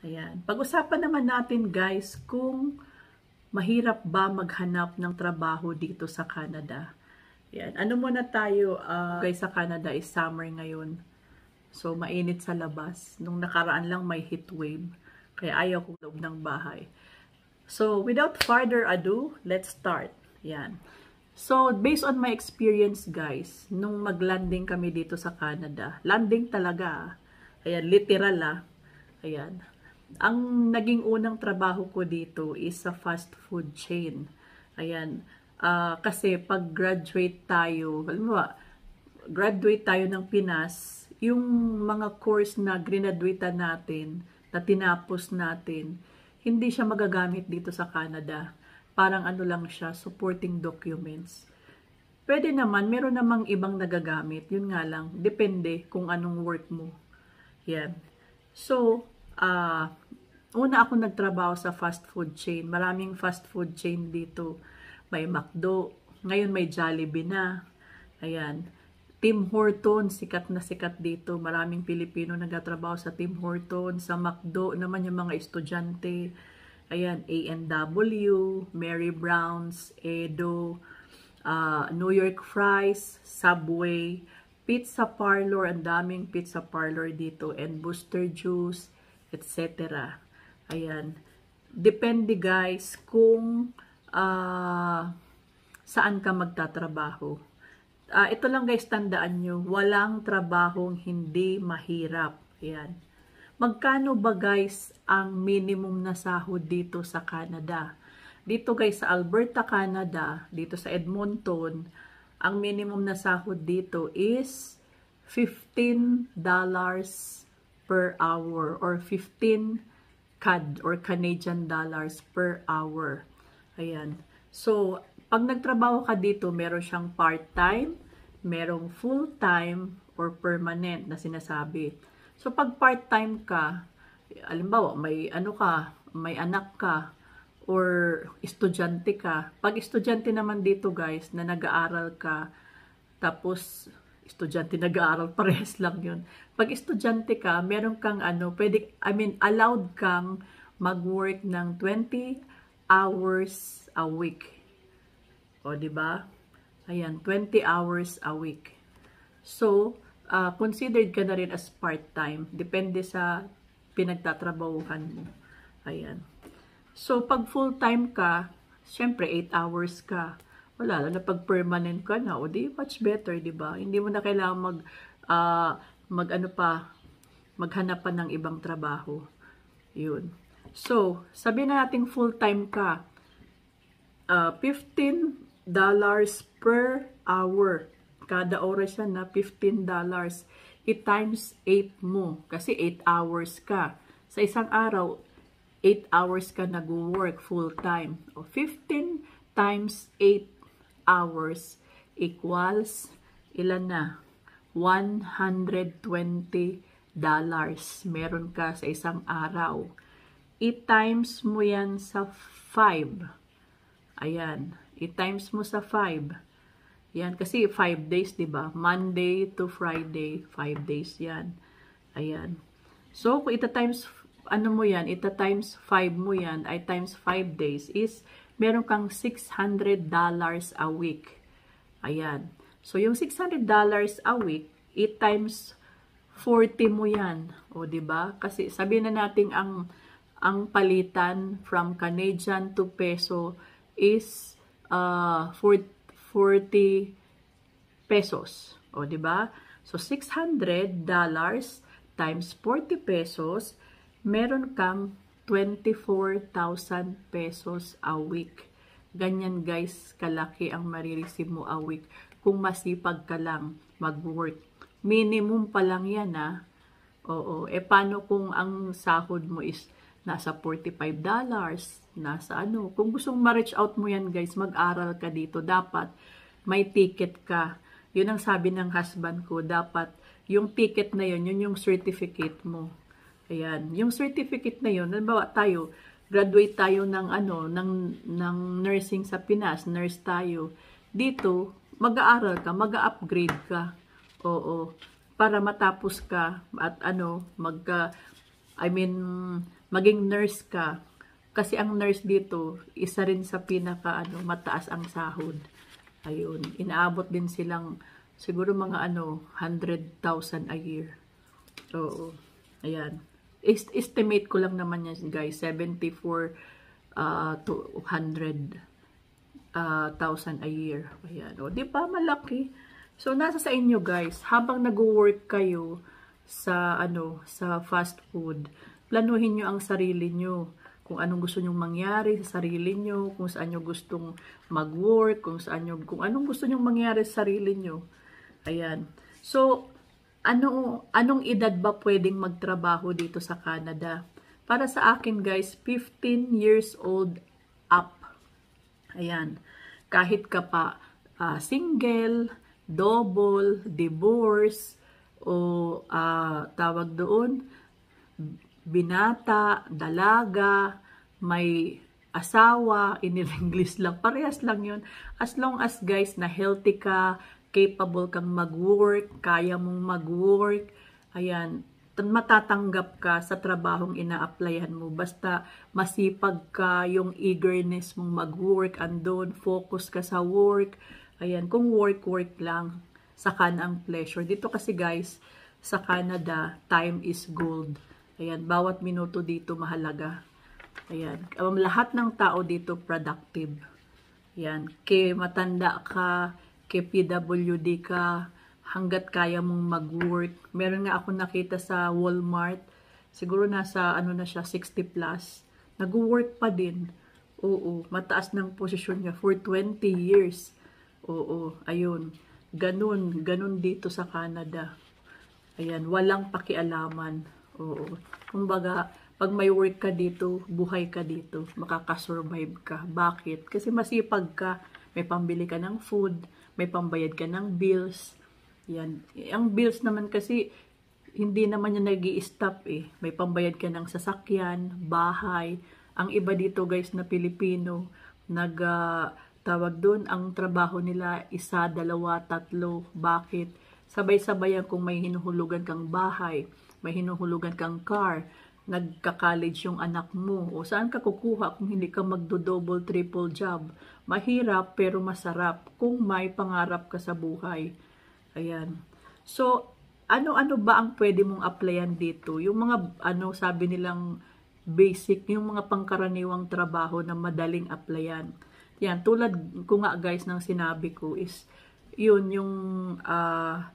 Ayan. Pag-usapan naman natin guys kung mahirap ba maghanap ng trabaho dito sa Canada. Ayan. Ano muna tayo uh, guys sa Canada is summer ngayon. So mainit sa labas. Nung nakaraan lang may heat wave. Kaya ayaw ko loob ng bahay. So without further ado, let's start. Ayan. So, based on my experience, guys, nung mag-landing kami dito sa Canada, landing talaga, ah. ayan, literal ah, ayan, ang naging unang trabaho ko dito is sa fast food chain. Ayan. Uh, kasi pag graduate tayo, alam mo ba, graduate tayo ng Pinas, yung mga course na grinaduate natin, na tinapos natin, hindi siya magagamit dito sa Canada. Parang ano lang siya, supporting documents. Pwede naman, meron namang ibang nagagamit. Yun nga lang, depende kung anong work mo. Yan. So, uh, una ako nagtrabaho sa fast food chain. Maraming fast food chain dito. May McDo, ngayon may Jollibee na. Ayan. Tim Horton, sikat na sikat dito. Maraming Pilipino nagtatrabaho sa Tim Horton, sa McDo naman yung mga estudyante. Ayan, A&W, Mary Brown's, Edo, uh, New York Fries, Subway, Pizza Parlor, ang daming Pizza Parlor dito, and Booster Juice, etc. Ayan. Depende guys kung uh, saan ka magtatrabaho. Uh, ito lang guys, tandaan nyo, walang trabahong hindi mahirap. Ayan. Magkano ba guys ang minimum na sahod dito sa Canada? Dito guys sa Alberta, Canada, dito sa Edmonton, ang minimum na sahod dito is $15 per hour or 15 CAD or Canadian dollars per hour. Ayan. So, pag nagtrabaho ka dito, meron siyang part-time, merong full-time or permanent na sinasabi. So, pag part-time ka, alimbawa, may ano ka, may anak ka, or estudyante ka. Pag estudyante naman dito guys, na nag-aaral ka, tapos estudyante, nag-aaral, parehas lang yun. Pag estudyante ka, meron kang ano, pwede, I mean, allowed kang mag-work ng 20 hours a week. O, ba diba? Ayan, 20 hours a week. So, uh, considered ka na rin as part-time. Depende sa pinagtatrabahuhan mo. Ayan. So, pag full-time ka, syempre 8 hours ka wala na, pag permanent ka na, o di, much better, di ba? Hindi mo na kailangan mag, uh, mag ano pa, maghanap pa ng ibang trabaho. Yun. So, sabi na nating full-time ka, uh, ah, $15 per hour. Kada oras yan na $15. I-times 8 mo, kasi 8 hours ka. Sa isang araw, 8 hours ka nag-work full-time. O, 15 times 8 hours equals ilan na? 120 dollars meron ka sa isang araw. I-times mo yan sa 5. Ayan. I-times mo sa 5. Yan. Kasi 5 days, di ba? Monday to Friday, 5 days yan. Ayan. So, kung ita-times, ano mo yan, ita-times 5 mo yan, ay times 5 days is meron kang $600 a week. Ayan. So, yung $600 a week, 8 times 40 mo yan. O, ba diba? Kasi sabi na natin ang, ang palitan from Canadian to peso is uh, 40 pesos. O, ba diba? So, $600 times 40 pesos, meron kang 24,000 pesos a week. Ganyan guys, kalaki ang marireceive mo a week. Kung masipag ka lang mag-work. Minimum pa lang yan ah. Oo. E paano kung ang sahod mo is nasa $45, dollars, nasa ano. Kung gustong ma-reach out mo yan guys, mag-aral ka dito. Dapat may ticket ka. Yun ang sabi ng husband ko. Dapat yung ticket na yun, yun yung certificate mo. Ayan, yung certificate na yun, halimbawa tayo, graduate tayo ng ano, ng, ng nursing sa Pinas, nurse tayo. Dito, mag-aaral ka, mag-upgrade ka. Oo, para matapos ka at ano, mag, ah, I mean, maging nurse ka. Kasi ang nurse dito, isa rin sa pinaka ano, mataas ang sahod. Ayun, inaabot din silang siguro mga ano, 100,000 a year. Oo, ayan. Est estimate ko lang naman yan guys, 74 uh, ah, to 100 uh, ah, thousand a year. Ayan, o, di ba malaki? So, nasa sa inyo guys, habang nagwo work kayo sa, ano, sa fast food, planuhin niyo ang sarili niyo Kung anong gusto niyo mangyari sa sarili niyo kung saan niyo gustong mag-work, kung saan niyo kung anong gusto niyo mangyari sa sarili niyo Ayan. So, ano, anong edad ba pwedeng magtrabaho dito sa Canada? Para sa akin guys, 15 years old up. Ayan. Kahit ka pa uh, single, double, divorce, o uh, tawag doon, binata, dalaga, may asawa, in English lang, parehas lang yun. As long as guys na healthy ka, capable kang mag-work, kaya mong mag-work, ayan, matatanggap ka sa trabahong ina-applyan mo. Basta masipag ka, yung eagerness mong mag-work, andon, focus ka sa work, ayan, kung work-work lang, saka na ang pleasure. Dito kasi guys, sa Canada, time is gold. Ayan, bawat minuto dito mahalaga. Ayan, um, lahat ng tao dito productive. Ayan, kay matanda ka, KPWD ka, hanggat kaya mong mag-work. Meron nga ako nakita sa Walmart, siguro nasa ano na siya, 60 plus. Nag-work pa din. Oo, mataas ng posisyon niya for 20 years. Oo, ayun. Ganun, ganun dito sa Canada. Ayan, walang pakialaman. Oo. Kumbaga, pag may work ka dito, buhay ka dito, makakasurvive ka. Bakit? Kasi masipag ka may pambili ka ng food, may pambayad ka ng bills. Yan. Ang bills naman kasi, hindi naman yan nag stop eh. May pambayad ka ng sasakyan, bahay. Ang iba dito guys na Pilipino, nag, uh, ah, doon, ang trabaho nila, isa, dalawa, tatlo. Bakit? Sabay-sabay yan kung may hinuhulugan kang bahay, may hinuhulugan kang car, nagka-college yung anak mo o saan ka kukuha kung hindi ka magdo-double, triple job. Mahirap pero masarap kung may pangarap ka sa buhay. Ayan. So, ano-ano ba ang pwede mong applyan dito? Yung mga, ano, sabi nilang basic, yung mga pangkaraniwang trabaho na madaling applyan. Yan, tulad ko nga guys ng sinabi ko is, yun yung, uh,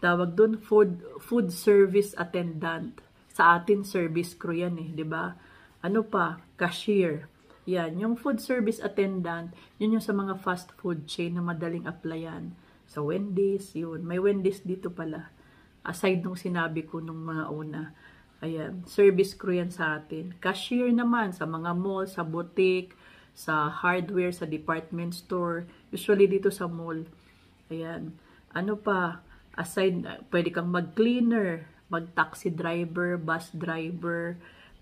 tawag doon, food, food service attendant sa atin service crew yan eh, 'di ba? Ano pa, cashier. Yan, yung food service attendant, yun yung sa mga fast food chain na madaling applyan. Sa Wendy's, yun. May Wendy's dito pala. Aside nung sinabi ko nung mga una. Ayan, service crew yan sa atin. Cashier naman sa mga mall, sa boutique, sa hardware, sa department store. Usually dito sa mall. Ayan. Ano pa, aside, pwede kang mag-cleaner, mag-taxi driver, bus driver,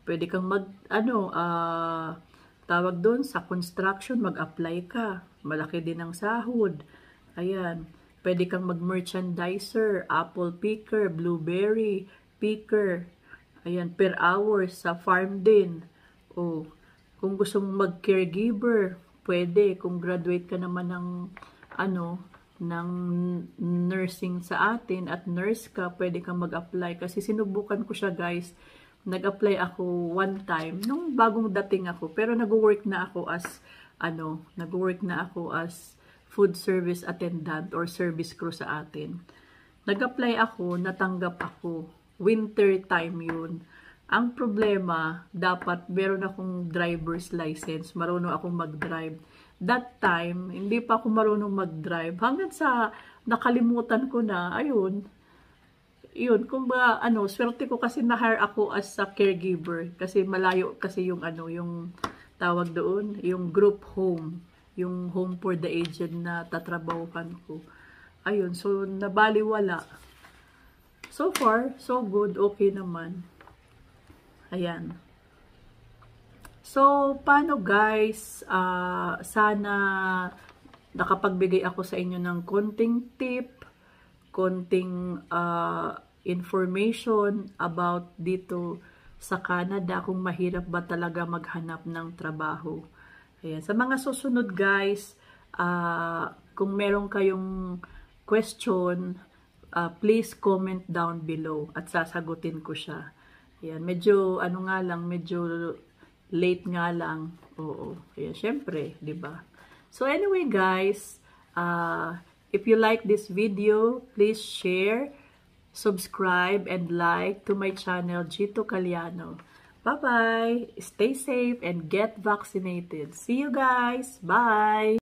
pwede kang mag, ano, uh, tawag doon, sa construction, mag-apply ka. Malaki din ang sahod. Ayan. Pwede kang mag-merchandiser, apple picker, blueberry picker. Ayan, per hour sa farm din. O, oh, kung gusto mong mag-caregiver, pwede. Kung graduate ka naman ng, ano, ng nursing sa atin at nurse ka, pwede kang mag-apply. Kasi sinubukan ko siya guys, nag-apply ako one time, nung bagong dating ako. Pero nag-work na ako as, ano, nag-work na ako as food service attendant or service crew sa atin. Nag-apply ako, natanggap ako. Winter time yun. Ang problema, dapat meron akong driver's license. Marunong akong mag-drive that time, hindi pa ako marunong mag-drive. Hanggang sa nakalimutan ko na, ayun, yun, kung ba, ano, swerte ko kasi na-hire ako as a caregiver. Kasi malayo kasi yung, ano, yung tawag doon, yung group home. Yung home for the aged na tatrabahuhan ko. Ayun, so nabaliwala. So far, so good, okay naman. Ayan. So, paano guys, uh, sana nakapagbigay ako sa inyo ng konting tip, konting uh, information about dito sa Canada kung mahirap ba talaga maghanap ng trabaho. Ayan. Sa mga susunod guys, uh, kung merong kayong question, uh, please comment down below at sasagutin ko siya. Ayan. Medyo, ano nga lang, medyo Late nga lang. Oo. Ayan, syempre, di ba? So anyway, guys, uh, if you like this video, please share, subscribe, and like to my channel, Gito Caliano. Bye-bye. Stay safe and get vaccinated. See you guys. Bye.